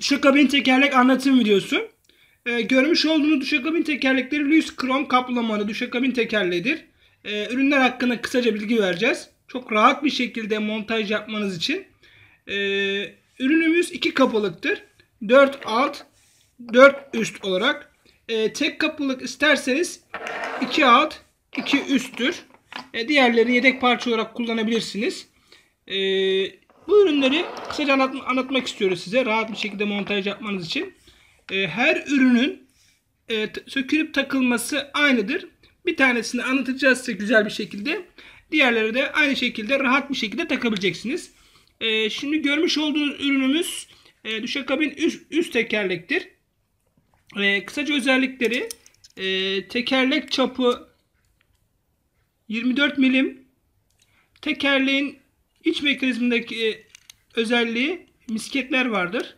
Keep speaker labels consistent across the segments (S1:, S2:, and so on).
S1: Şakabin tekerlek anlatım videosu. Ee, görmüş olduğunuz duşakabin tekerlekleri lüks krom kaplamalı duşakabin tekerleğidir. Ee, ürünler hakkında kısaca bilgi vereceğiz. Çok rahat bir şekilde montaj yapmanız için. Ee, ürünümüz iki kapılıktır. 4 alt, 4 üst olarak. Ee, tek kapılık isterseniz 2 alt, 2 üsttür. Ee, diğerlerini yedek parça olarak kullanabilirsiniz. Ee, bu ürünleri kısaca anlat anlatmak istiyoruz size. Rahat bir şekilde montaj yapmanız için. E, her ürünün e, sökülüp takılması aynıdır. Bir tanesini anlatacağız size güzel bir şekilde. Diğerleri de aynı şekilde rahat bir şekilde takabileceksiniz. E, şimdi görmüş olduğunuz ürünümüz e, düşakabin üst, üst tekerlektir. E, kısaca özellikleri e, tekerlek çapı 24 milim. Tekerleğin İç mekanizmindeki e, özelliği misketler vardır.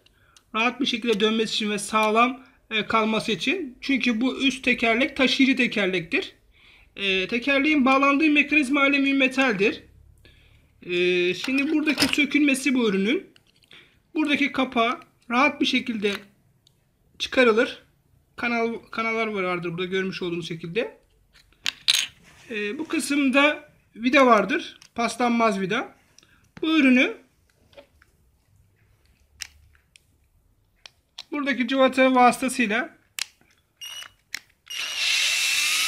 S1: Rahat bir şekilde dönmesi için ve sağlam e, kalması için. Çünkü bu üst tekerlek taşıyıcı tekerlektir. E, tekerleğin bağlandığı mekanizma alüminyum metaldir. E, şimdi buradaki sökülmesi bu ürünün. Buradaki kapağı rahat bir şekilde çıkarılır. Kanal kanallar vardır burada görmüş olduğunuz şekilde. E, bu kısımda vida vardır. Paslanmaz vida. Bu ürünü buradaki cıvata vasıtasıyla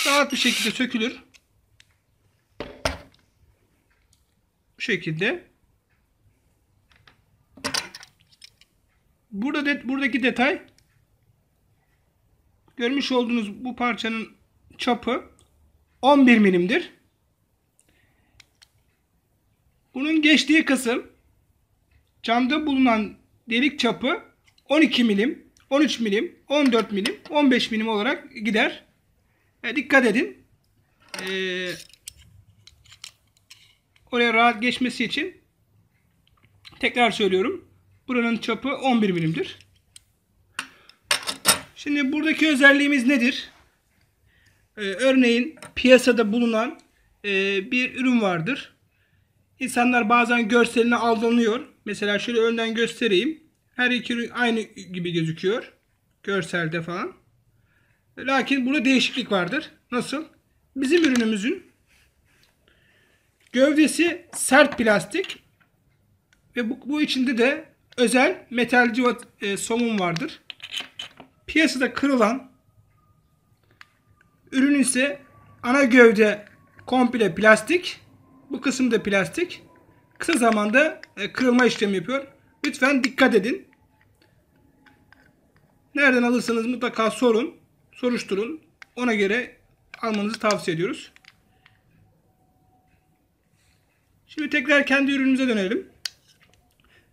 S1: rahat bir şekilde sökülür. Bu şekilde. Burada de, buradaki detay görmüş olduğunuz bu parçanın çapı 11 milimdir. Bunun geçtiği kısım camda bulunan delik çapı 12 milim, 13 milim, 14 milim, 15 milim olarak gider. E, dikkat edin. E, oraya rahat geçmesi için tekrar söylüyorum. Buranın çapı 11 milimdir. Şimdi buradaki özelliğimiz nedir? Ee, örneğin piyasada bulunan e, bir ürün vardır. İnsanlar bazen görseline aldanıyor. Mesela şöyle önden göstereyim. Her iki ürün aynı gibi gözüküyor. Görselde falan. Lakin burada değişiklik vardır. Nasıl? Bizim ürünümüzün gövdesi sert plastik ve bu, bu içinde de özel metal civat e, somun vardır. Piyasada kırılan ürün ise ana gövde komple plastik bu kısım da plastik. Kısa zamanda e, kırılma işlemi yapıyor. Lütfen dikkat edin. Nereden alırsanız mutlaka sorun, soruşturun. Ona göre almanızı tavsiye ediyoruz. Şimdi tekrar kendi ürünümüze dönelim.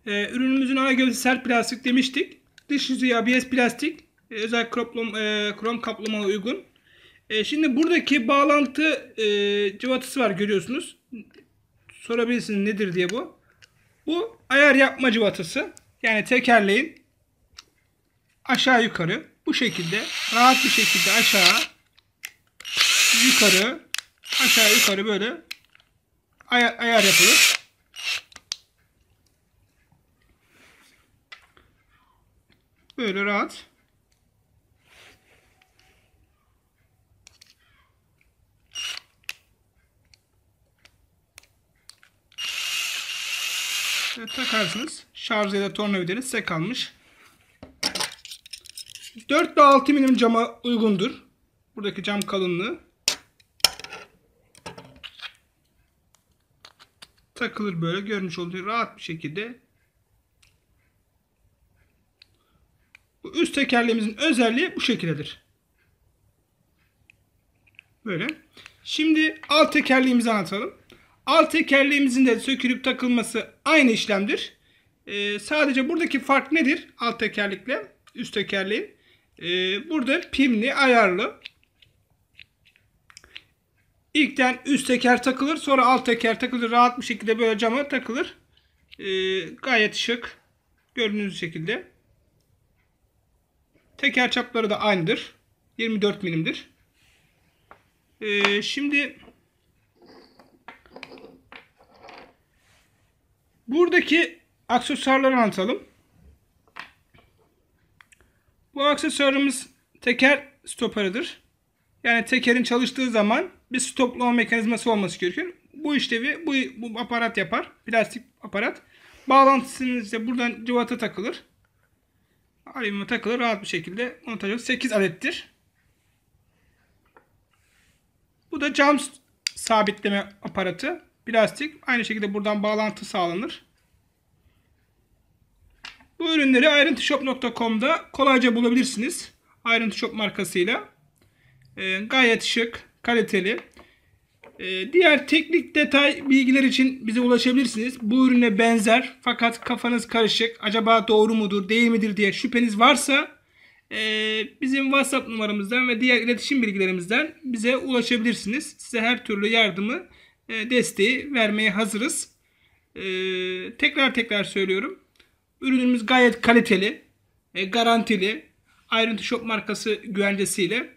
S1: Ee, ürünümüzün ana gövdesi sert plastik demiştik. Dış yüzü ABS plastik. Ee, özel krom, e, krom kaplamaya uygun. Ee, şimdi buradaki bağlantı e, cıvatası var görüyorsunuz sorabilirsiniz nedir diye bu. Bu ayar yapma cıvatası. Yani tekerleğin aşağı yukarı bu şekilde rahat bir şekilde aşağı yukarı aşağı yukarı böyle ayar, ayar yapılır. Böyle rahat takarsınız. Şarj ya da tornavidayla size kalmış. 4 ile 6 milim cama uygundur. Buradaki cam kalınlığı. Takılır böyle görmüş olduğu rahat bir şekilde. Bu üst tekerleğimizin özelliği bu şekildedir. Böyle. Şimdi alt tekerleğimizi anlatalım. Alt tekerleğimizin de sökülüp takılması aynı işlemdir. Ee, sadece buradaki fark nedir? Alt tekerlekle üst tekerleğin. Ee, burada pimli, ayarlı. İlkten üst teker takılır. Sonra alt teker takılır. Rahat bir şekilde böyle cama takılır. Ee, gayet şık. Gördüğünüz şekilde. Teker çapları da aynıdır. 24 milimdir. Ee, şimdi Buradaki aksesuarları anlatalım. Bu aksesuarımız teker stoparıdır. Yani tekerin çalıştığı zaman bir stoplama mekanizması olması gerekiyor. Bu işlevi bu, bu aparat yapar. Plastik aparat. Bağlantısınız ise buradan cıvata takılır. Alüminyuma takılır. Rahat bir şekilde montaj 8 adettir. Bu da cam sabitleme aparatı plastik. Aynı şekilde buradan bağlantı sağlanır. Bu ürünleri ayrıntıshop.com'da kolayca bulabilirsiniz. Ayrıntı markasıyla. E, gayet şık, kaliteli. E, diğer teknik detay bilgiler için bize ulaşabilirsiniz. Bu ürüne benzer fakat kafanız karışık. Acaba doğru mudur, değil midir diye şüpheniz varsa e, bizim WhatsApp numaramızdan ve diğer iletişim bilgilerimizden bize ulaşabilirsiniz. Size her türlü yardımı e, desteği vermeye hazırız. E, tekrar tekrar söylüyorum. Ürünümüz gayet kaliteli, e, garantili, ayrıntı shop markası güvencesiyle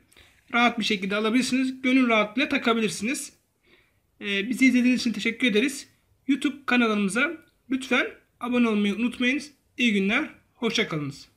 S1: rahat bir şekilde alabilirsiniz. Gönül rahatlığıyla takabilirsiniz. Bizi izlediğiniz için teşekkür ederiz. YouTube kanalımıza lütfen abone olmayı unutmayınız. İyi günler, hoşçakalınız.